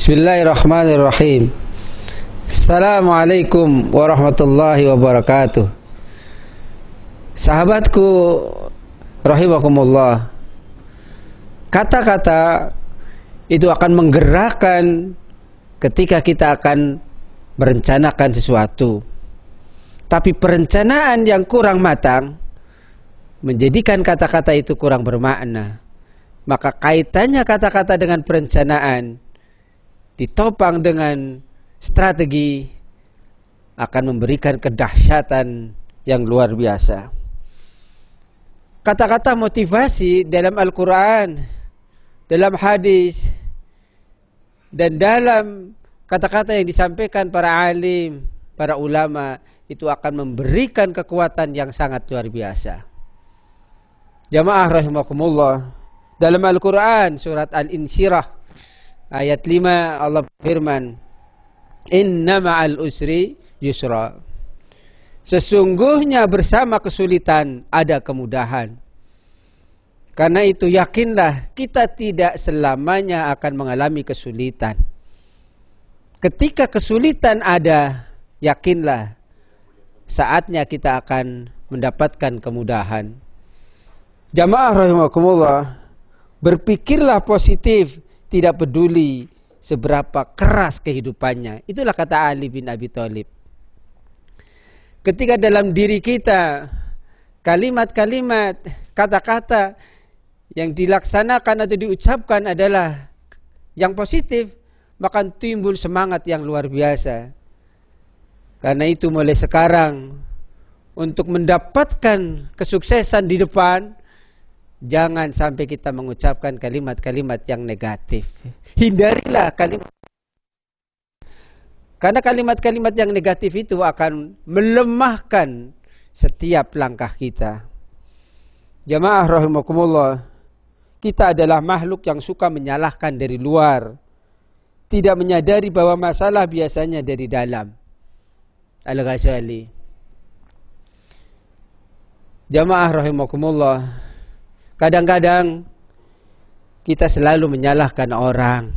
Bismillahirrahmanirrahim. Assalamualaikum warahmatullahi wabarakatuh. Sahabatku rahimakumullah. Kata-kata itu akan menggerakkan ketika kita akan merencanakan sesuatu. Tapi perencanaan yang kurang matang menjadikan kata-kata itu kurang bermakna. Maka kaitannya kata-kata dengan perencanaan ditopang dengan strategi akan memberikan kedahsyatan yang luar biasa. Kata-kata motivasi dalam Al-Quran, dalam hadis, dan dalam kata-kata yang disampaikan para alim, para ulama, itu akan memberikan kekuatan yang sangat luar biasa. Jamaah rahimakumullah, dalam Al-Quran surat Al-Insyirah Ayat 5 Allah firman, "Inna ma'al usri yusra." Sesungguhnya bersama kesulitan ada kemudahan. Karena itu yakinlah kita tidak selamanya akan mengalami kesulitan. Ketika kesulitan ada, yakinlah saatnya kita akan mendapatkan kemudahan. Jamaah rahimakumullah, berpikirlah positif tidak peduli seberapa keras kehidupannya. Itulah kata Ali bin Abi Thalib. Ketika dalam diri kita kalimat-kalimat, kata-kata yang dilaksanakan atau diucapkan adalah yang positif, maka timbul semangat yang luar biasa. Karena itu mulai sekarang untuk mendapatkan kesuksesan di depan Jangan sampai kita mengucapkan kalimat-kalimat yang negatif. Hindarilah kalimat karena kalimat-kalimat yang negatif itu akan melemahkan setiap langkah kita. Jamaah rahimakumullah, kita adalah makhluk yang suka menyalahkan dari luar. Tidak menyadari bahwa masalah biasanya dari dalam. Al-Ghazali. Jamaah rahimakumullah, Kadang-kadang kita selalu menyalahkan orang.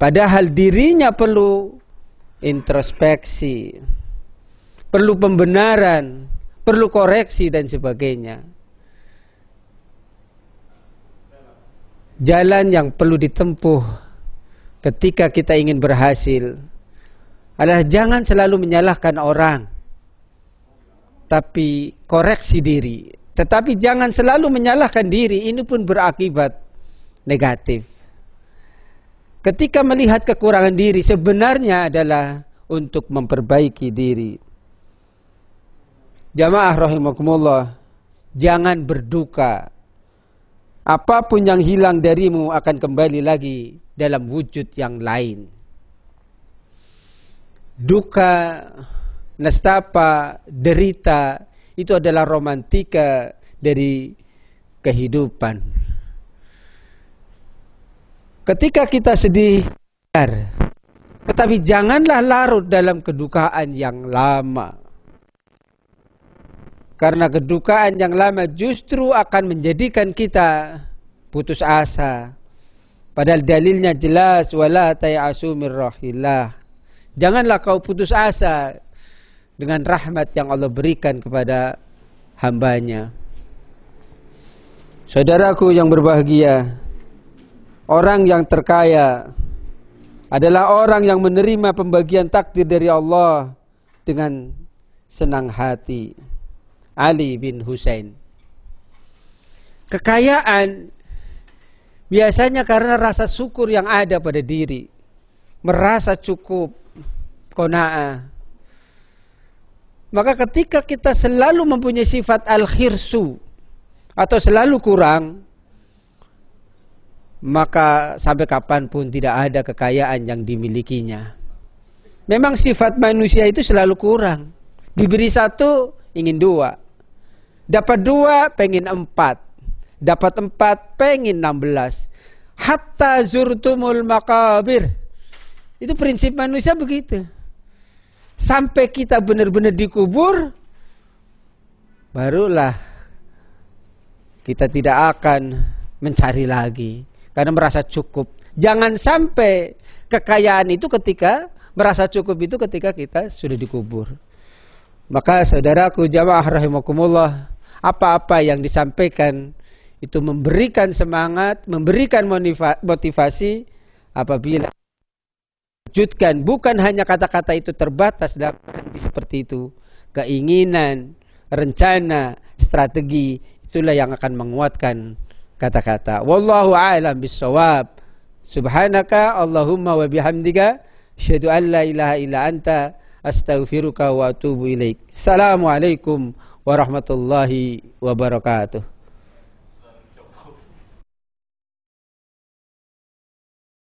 Padahal dirinya perlu introspeksi, perlu pembenaran, perlu koreksi dan sebagainya. Jalan yang perlu ditempuh ketika kita ingin berhasil adalah jangan selalu menyalahkan orang, tapi koreksi diri. Tetapi jangan selalu menyalahkan diri, ini pun berakibat negatif. Ketika melihat kekurangan diri sebenarnya adalah untuk memperbaiki diri. Jamaah rahimakumullah, jangan berduka. Apapun yang hilang darimu akan kembali lagi dalam wujud yang lain. Duka, nestapa, derita itu adalah romantika dari kehidupan. Ketika kita sedih, tetapi janganlah larut dalam kedukaan yang lama. Karena kedukaan yang lama justru akan menjadikan kita putus asa. Padahal dalilnya jelas wala tayasu mirrahillah. Janganlah kau putus asa dengan rahmat yang Allah berikan kepada hambanya. Saudaraku yang berbahagia, orang yang terkaya adalah orang yang menerima pembagian takdir dari Allah dengan senang hati. Ali bin Hussein. Kekayaan biasanya karena rasa syukur yang ada pada diri, merasa cukup, kona'ah, maka ketika kita selalu mempunyai sifat al-khirsu atau selalu kurang, maka sampai kapanpun tidak ada kekayaan yang dimilikinya. Memang sifat manusia itu selalu kurang. Diberi satu, ingin dua. Dapat dua, pengen empat. Dapat empat, pengen enam belas. Hatta zurtumul makabir. Itu prinsip manusia begitu sampai kita benar-benar dikubur barulah kita tidak akan mencari lagi karena merasa cukup jangan sampai kekayaan itu ketika merasa cukup itu ketika kita sudah dikubur maka saudaraku jamaah rahimakumullah apa-apa yang disampaikan itu memberikan semangat memberikan motivasi apabila wujudkan bukan hanya kata-kata itu terbatas dalam hati seperti itu keinginan rencana strategi itulah yang akan menguatkan kata-kata wallahu a'lam bissawab subhanaka allahumma wa bihamdika syadu an la ilaha illa anta astaghfiruka wa atubu ilaik assalamualaikum warahmatullahi wabarakatuh